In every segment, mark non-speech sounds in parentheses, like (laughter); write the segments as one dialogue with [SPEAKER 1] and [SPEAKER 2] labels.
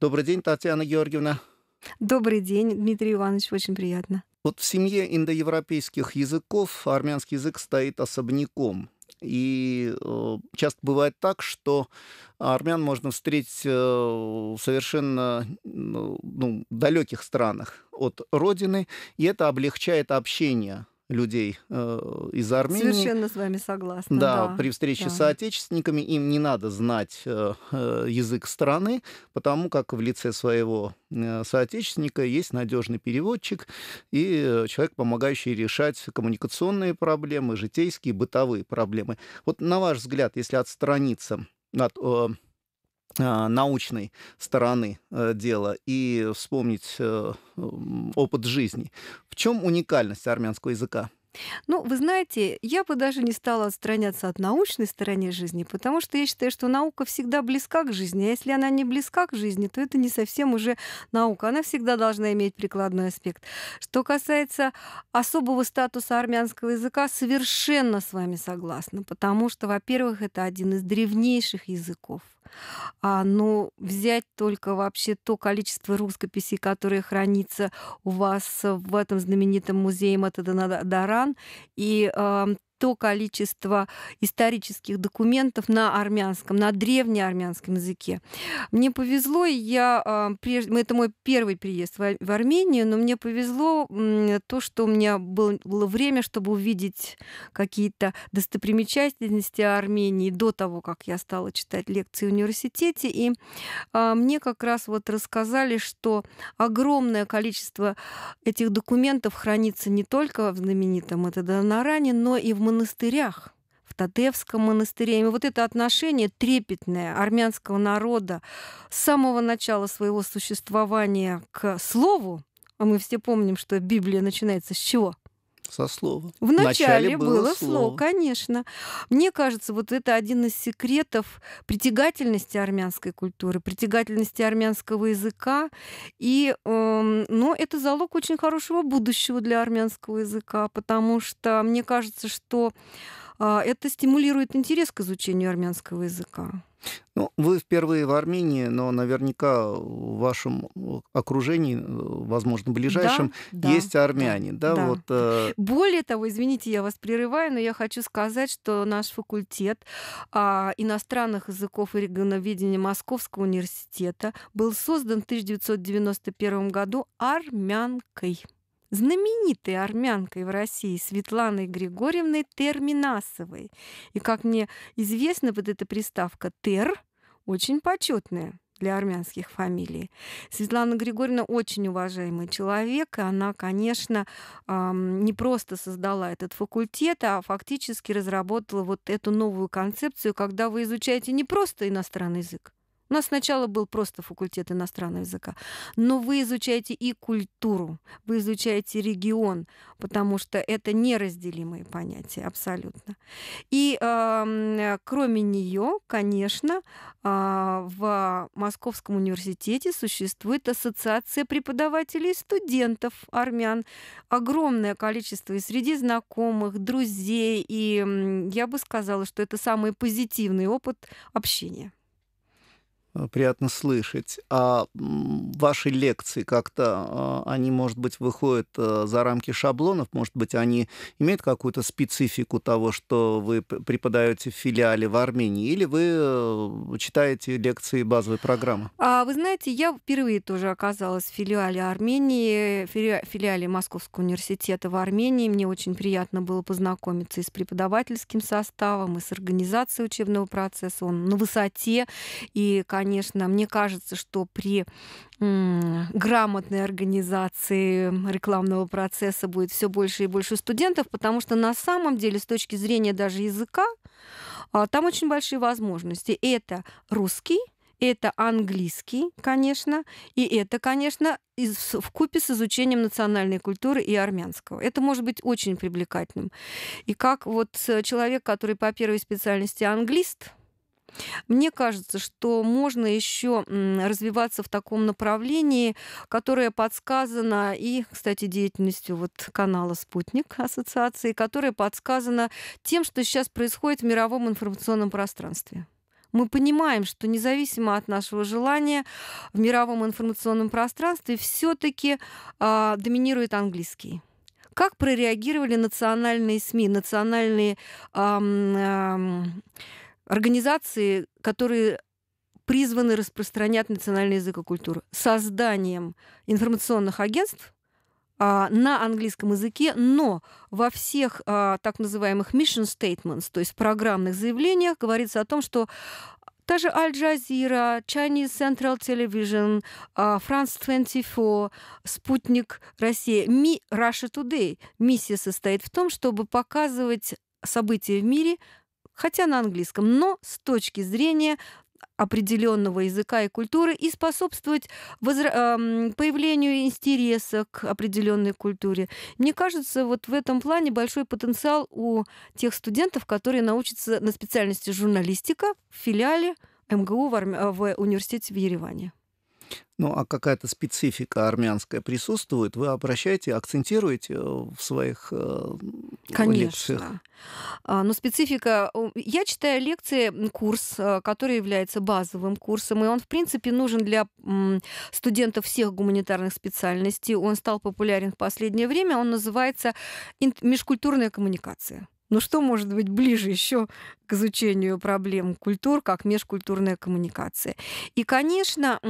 [SPEAKER 1] Добрый день, Татьяна Георгиевна.
[SPEAKER 2] Добрый день, Дмитрий Иванович, очень приятно.
[SPEAKER 1] Вот в семье индоевропейских языков армянский язык стоит особняком. И э, часто бывает так, что армян можно встретить э, в совершенно ну, далеких странах от родины, и это облегчает общение людей э, из Армении. Совершенно
[SPEAKER 2] с вами согласна. Да, да при встрече да. с
[SPEAKER 1] соотечественниками им не надо знать э, э, язык страны, потому как в лице своего э, соотечественника есть надежный переводчик и э, человек, помогающий решать коммуникационные проблемы, житейские, бытовые проблемы. Вот на ваш взгляд, если отстраниться от э, а, научной стороны э, дела и вспомнить э, опыт жизни. В чем уникальность армянского языка?
[SPEAKER 2] Ну, вы знаете, я бы даже не стала отстраняться от научной стороны жизни, потому что я считаю, что наука всегда близка к жизни, а если она не близка к жизни, то это не совсем уже наука, она всегда должна иметь прикладной аспект. Что касается особого статуса армянского языка, совершенно с вами согласна, потому что, во-первых, это один из древнейших языков – а, но взять только вообще то количество рукописей, которые хранится у вас в этом знаменитом музее Матадана Даран, и а, то количество исторических документов на армянском, на древнеармянском языке. Мне повезло, и я, а, это мой первый приезд в Армению, но мне повезло то, что у меня было время, чтобы увидеть какие-то достопримечательности Армении до того, как я стала читать лекции в университете. И а, мне как раз вот рассказали, что огромное количество этих документов хранится не только в знаменитом это Этедонаране, но и в монастырях, в Татевском монастыре. И вот это отношение трепетное армянского народа с самого начала своего существования к слову, а мы все помним, что Библия начинается с чего?
[SPEAKER 1] со слова. Вначале, было, было слово.
[SPEAKER 2] конечно. Мне кажется, вот это один из секретов притягательности армянской культуры, притягательности армянского языка. И, э, но это залог очень хорошего будущего для армянского языка, потому что мне кажется, что э, это стимулирует интерес к изучению армянского языка.
[SPEAKER 1] Ну, вы впервые в Армении, но наверняка в вашем э, окружении, э, возможно, ближайшем, да, есть да, армяне. Да, да. Вот, э...
[SPEAKER 2] Более того, извините, я вас прерываю, но я хочу сказать, что наш факультет э, иностранных языков и регионоведения Московского университета был создан в 1991 году армянкой знаменитой армянкой в России Светланой Григорьевной Терминасовой. И, как мне известно, вот эта приставка «тер» очень почетная для армянских фамилий. Светлана Григорьевна очень уважаемый человек, и она, конечно, не просто создала этот факультет, а фактически разработала вот эту новую концепцию, когда вы изучаете не просто иностранный язык, у нас сначала был просто факультет иностранного языка. Но вы изучаете и культуру, вы изучаете регион, потому что это неразделимые понятия абсолютно. И э, кроме нее, конечно, э, в Московском университете существует ассоциация преподавателей и студентов армян. Огромное количество и среди знакомых, друзей. И я бы сказала, что это самый позитивный опыт общения.
[SPEAKER 1] Э, приятно слышать. А ваши лекции как-то, э, они, может быть, выходят э, за рамки шаблонов? Может быть, они имеют какую-то специфику того, что вы преподаете в филиале в Армении? Или вы читаете лекции базовой программы?
[SPEAKER 2] А, вы знаете, я впервые тоже оказалась в филиале Армении, филиале Московского университета в Армении. Мне очень приятно было познакомиться и с преподавательским составом, и с организацией учебного процесса. Он на высоте, и, конечно, конечно, мне кажется, что при грамотной организации рекламного процесса будет все больше и больше студентов, потому что на самом деле с точки зрения даже языка а, там очень большие возможности. Это русский, это английский, конечно, и это, конечно, в купе с изучением национальной культуры и армянского. Это может быть очень привлекательным. И как вот э, человек, который по первой специальности англист, мне кажется, что можно еще развиваться в таком направлении, которое подсказано и, кстати, деятельностью вот канала «Спутник» ассоциации, которое подсказано тем, что сейчас происходит в мировом информационном пространстве. Мы понимаем, что независимо от нашего желания в мировом информационном пространстве все-таки э, а, доминирует английский как прореагировали национальные СМИ, национальные эм, эм, организации, которые призваны распространять национальный язык и культуру, созданием информационных агентств а, на английском языке, но во всех а, так называемых mission statements, то есть программных заявлениях, говорится о том, что та же Аль-Джазира, Chinese Central Television, France а, 24, Спутник России, Ми Russia Today. Миссия состоит в том, чтобы показывать события в мире хотя на английском, но с точки зрения определенного языка и культуры и способствовать возра... появлению интереса к определенной культуре. Мне кажется, вот в этом плане большой потенциал у тех студентов, которые научатся на специальности журналистика в филиале МГУ в, Арм... в университете в Ереване
[SPEAKER 1] ну, а какая-то специфика армянская присутствует, вы обращаете, акцентируете э, в своих э, Конечно. лекциях?
[SPEAKER 2] А, но специфика... Э, я читаю лекции, курс, который является базовым курсом, и он, в принципе, нужен для студентов всех гуманитарных специальностей. Он стал популярен в последнее время. Он называется «Межкультурная коммуникация». Ну что может быть ближе еще к изучению проблем культур, как межкультурная коммуникация? И, конечно,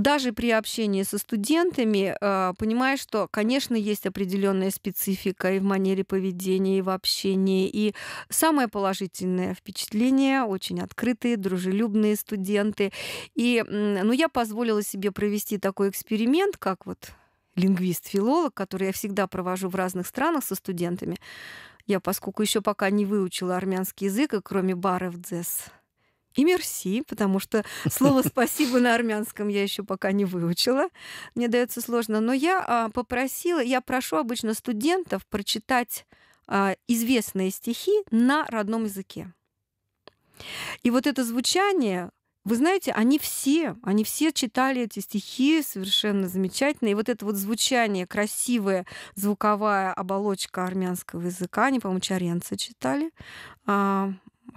[SPEAKER 2] даже при общении со студентами а, понимаешь, что, конечно, есть определенная специфика и в манере поведения, и в общении. И самое положительное впечатление — очень открытые, дружелюбные студенты. И ну, я позволила себе провести такой эксперимент, как вот лингвист-филолог, который я всегда провожу в разных странах со студентами. Я, поскольку еще пока не выучила армянский язык, и кроме бары в дзес и мерси, потому что (laughs) слово спасибо на армянском я еще пока не выучила. Мне дается сложно. Но я а, попросила, я прошу обычно студентов прочитать а, известные стихи на родном языке. И вот это звучание, вы знаете, они все, они все читали эти стихи совершенно замечательно. И вот это вот звучание, красивая звуковая оболочка армянского языка, они, по-моему, Чаренца читали, а,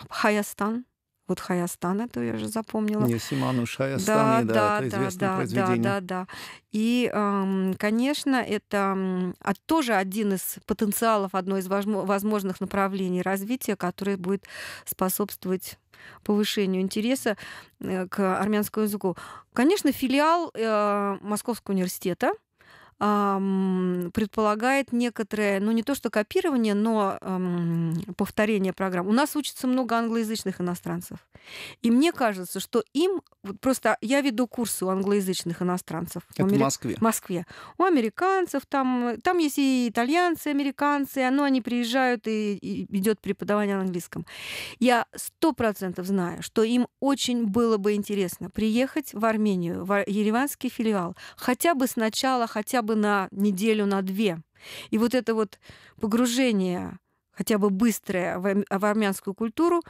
[SPEAKER 2] Хаястан, вот Хаястан, это я же запомнила. Не
[SPEAKER 1] Симану Шаястан, да, да, да, это да, известное да, произведение. Да, да, да.
[SPEAKER 2] И, конечно, это а, тоже один из потенциалов, одно из возможных направлений развития, которое будет способствовать повышению интереса э, к армянскому языку. Конечно, филиал э, Московского университета – предполагает некоторое, ну не то что копирование, но эм, повторение программ. У нас учится много англоязычных иностранцев. И мне кажется, что им... Вот просто я веду курсы у англоязычных иностранцев. Это в Амери... Москве. Москве. У американцев там... Там есть и итальянцы, и американцы, но они приезжают, и, и идет преподавание на английском. Я сто процентов знаю, что им очень было бы интересно приехать в Армению, в Ереванский филиал, хотя бы сначала, хотя бы бы на неделю, на две. И вот это вот погружение, хотя бы быстрое, в армянскую культуру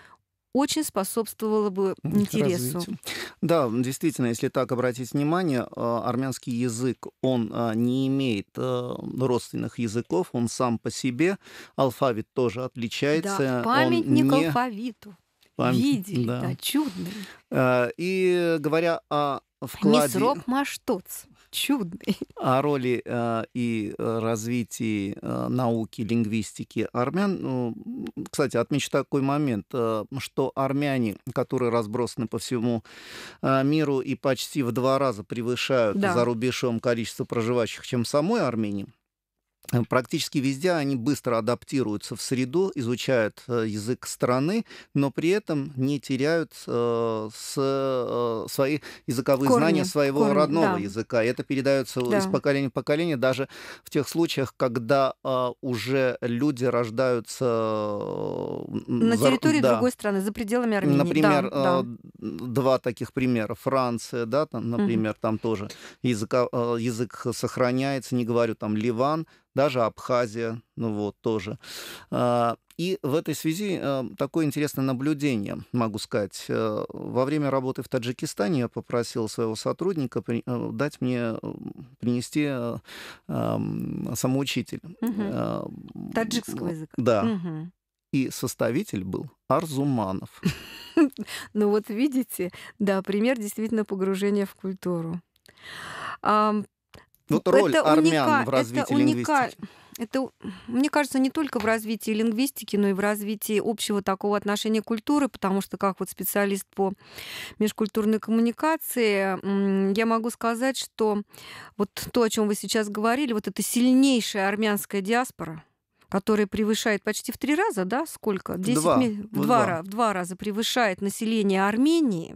[SPEAKER 2] очень способствовало бы интересу. Развитию.
[SPEAKER 1] Да, действительно, если так обратить внимание, э, армянский язык, он э, не имеет э, родственных языков, он сам по себе, алфавит тоже отличается. Да, памятник не...
[SPEAKER 2] алфавиту. Память... Видели,
[SPEAKER 1] да. да, чудный. И говоря о а вкладе... не Мисроп
[SPEAKER 2] Маштоц чудный. (laughs)
[SPEAKER 1] О роли э, и развитии э, науки, лингвистики армян. Ну, кстати, отмечу такой момент, э, что армяне, которые разбросаны по всему э, миру и почти в два раза превышают да. за рубежом количество проживающих, чем самой Армении, практически везде они быстро адаптируются в среду, изучают э, язык страны, но при этом не теряют э, э, свои языковые корни, знания своего корни, родного да. языка. И это передается да. из поколения в поколение, даже в тех случаях, когда а, уже люди рождаются... На за, территории да. другой
[SPEAKER 2] страны, за пределами Армении. Например, да, да.
[SPEAKER 1] два таких примера. Франция, да, там, например, угу. там тоже языка, язык сохраняется, не говорю, там Ливан, даже Абхазия, ну вот, тоже. А, и в этой связи а, такое интересное наблюдение, могу сказать. Э, во время работы в Таджикистане я попросил своего сотрудника э, дать мне принести э, а, самоучитель. Угу. Таджикского языка. Да. Угу. И составитель был Арзуманов. (laughs)
[SPEAKER 2] Ну вот видите, да, пример действительно погружения в культуру. Вот ну, ну, роль это армян уника... в развитии это уника... лингвистики. Это, мне кажется, не только в развитии лингвистики, но и в развитии общего такого отношения к культуре, потому что как вот специалист по межкультурной коммуникации я могу сказать, что вот то, о чем вы сейчас говорили, вот это сильнейшая армянская диаспора – который превышает почти в три раза, да, сколько? 10 два. Ми... В, два, два. в два раза превышает население Армении.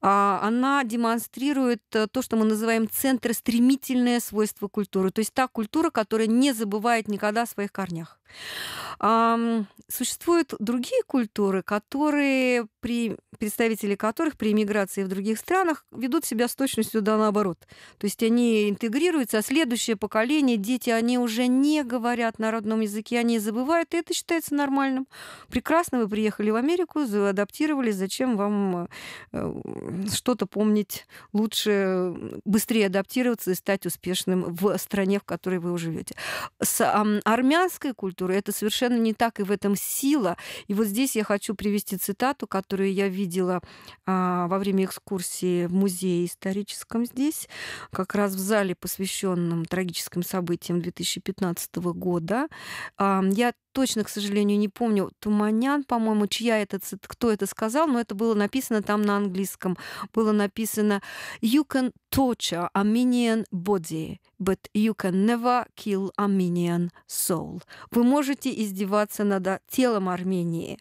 [SPEAKER 2] А, она демонстрирует э, то, что мы называем центр стремительное свойство культуры. То есть та культура, которая не забывает никогда о своих корнях. Существуют другие культуры, которые при представители которых при эмиграции в других странах ведут себя с точностью да наоборот. То есть они интегрируются, а следующее поколение, дети, они уже не говорят на родном языке, они забывают, и это считается нормальным. Прекрасно, вы приехали в Америку, адаптировались, зачем вам э, что-то помнить лучше, быстрее адаптироваться и стать успешным в стране, в которой вы уже живете. С армянской культурой культуры. Это совершенно не так, и в этом сила. И вот здесь я хочу привести цитату, которую я видела а, во время экскурсии в музее историческом здесь, как раз в зале, посвященном трагическим событиям 2015 года. А, я точно, к сожалению, не помню, Туманян, по-моему, чья это, кто это сказал, но это было написано там на английском. Было написано «You can torture Armenian body, but you can never kill Armenian soul». Вы можете издеваться над а, телом Армении,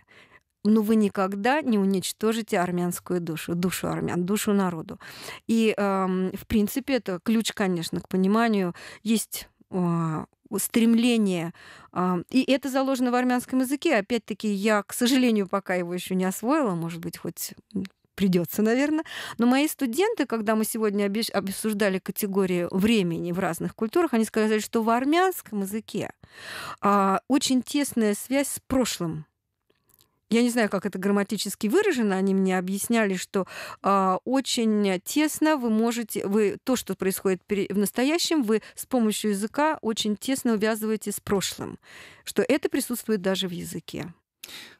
[SPEAKER 2] но вы никогда не уничтожите армянскую душу, душу армян, душу народу. И, э, в принципе, это ключ, конечно, к пониманию. Есть а, стремление. А, и это заложено в армянском языке. Опять-таки, я, к сожалению, пока его еще не освоила, может быть, хоть придется, наверное. Но мои студенты, когда мы сегодня обсуждали категории времени в разных культурах, они сказали, что в армянском языке а, очень тесная связь с прошлым я не знаю, как это грамматически выражено, они мне объясняли, что э, очень тесно вы можете, вы то, что происходит в настоящем, вы с помощью языка очень тесно увязываете с прошлым, что это присутствует даже в языке.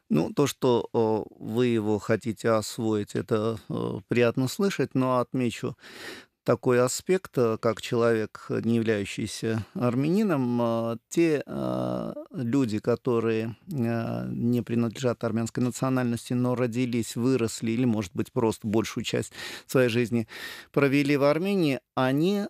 [SPEAKER 1] Ну, то, что э, вы его хотите освоить, это э, приятно слышать, но отмечу, такой аспект, э, как человек, э, не являющийся армянином, э, те люди, которые не принадлежат армянской национальности, но родились, выросли или, может быть, просто большую часть своей жизни провели в Армении, они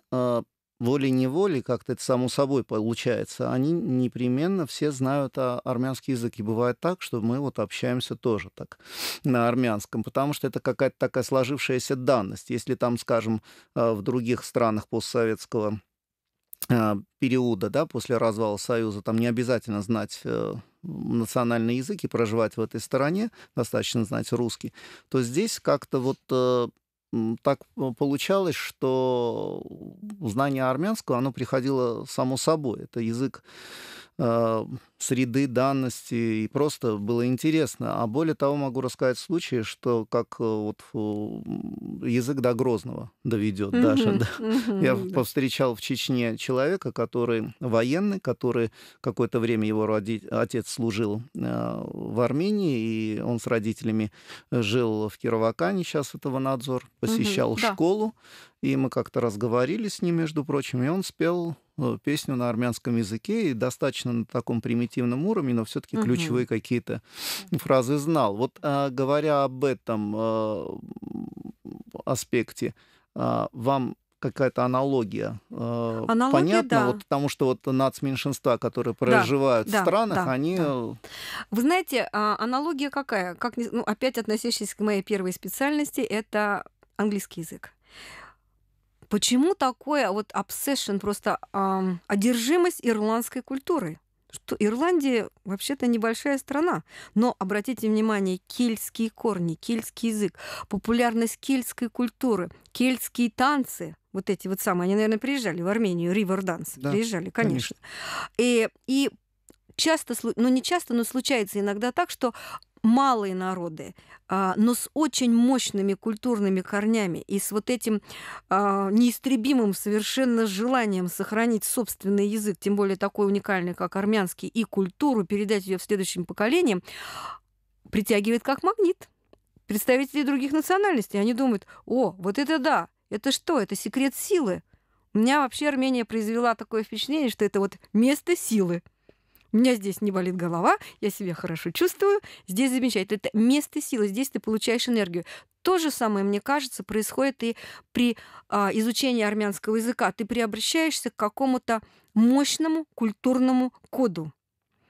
[SPEAKER 1] волей-неволей, как-то это само собой получается, они непременно все знают о армянский язык. И бывает так, что мы вот общаемся тоже так (sniffs) на армянском, потому что это какая-то такая сложившаяся данность. Если там, скажем, э, в других странах постсоветского э, периода, да, после развала Союза, там не обязательно знать э, национальный язык и проживать в этой стороне, достаточно знать русский, то здесь как-то вот так э, получалось, что э, знание армянского, оно приходило само собой. Это язык а, среды данности, и просто было интересно. А более того, могу рассказать случай, что как э, вот язык до Грозного доведет mm-hmm. Даша. Да. Mm-hmm. (laughs) Я mm-hmm. повстречал в Чечне человека, который военный, который какое-то время его роди... отец служил а, в Армении, и он с родителями э, жил в Кировакане, сейчас этого надзор, посещал mm-hmm. школу. И мы как-то разговорили с ним, между прочим, и он спел э, песню на армянском языке и достаточно на таком примитивном уровне, но все-таки угу. ключевые какие-то фразы знал. Вот э, говоря об этом э, аспекте, вам какая-то аналогия, аналогия понятна, да. вот, потому что вот нацменьшинства, которые проживают да, в странах, да, они... Да.
[SPEAKER 2] Вы знаете, а, аналогия какая? Как, ну, опять относящаяся к моей первой специальности, это английский язык. Почему такое вот obsession, просто эм, одержимость ирландской культуры? что Ирландия вообще-то небольшая страна, но обратите внимание, кельтские корни, кельтский язык, популярность кельтской культуры, кельтские танцы, вот эти вот самые, они, наверное, приезжали в Армению, риверданс, да, приезжали, конечно. конечно. И, и часто, ну не часто, но случается иногда так, что малые народы, а, но с очень мощными культурными корнями и с вот этим а, неистребимым совершенно желанием сохранить собственный язык, тем более такой уникальный, как армянский, и культуру, передать ее в следующем поколении, притягивает как магнит представителей других национальностей. Они думают, о, вот это да, это что, это секрет силы. У меня вообще Армения произвела такое впечатление, что это вот место силы у меня здесь не болит голова, я себя хорошо чувствую, здесь замечательно. Это место силы, здесь ты получаешь энергию. То же самое, мне кажется, происходит и при а, изучении армянского языка. Ты приобращаешься к какому-то мощному культурному коду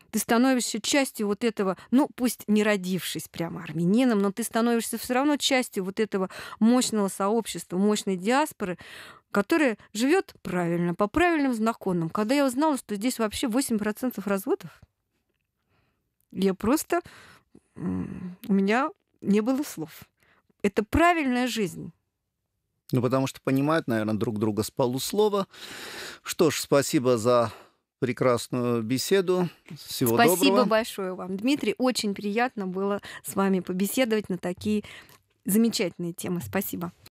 [SPEAKER 2] ты становишься частью вот этого, ну пусть не родившись прямо армянином, но ты становишься все равно частью вот этого мощного сообщества, мощной диаспоры, которая живет правильно, по правильным законам. Когда я узнала, что здесь вообще 8% разводов, я просто... У меня не было слов. Это правильная жизнь.
[SPEAKER 1] Ну, потому что понимают, наверное, друг друга с полуслова. Что ж, спасибо за прекрасную беседу. Всего спасибо доброго. Спасибо
[SPEAKER 2] большое вам, Дмитрий. Очень приятно было с вами побеседовать на такие замечательные темы. Спасибо.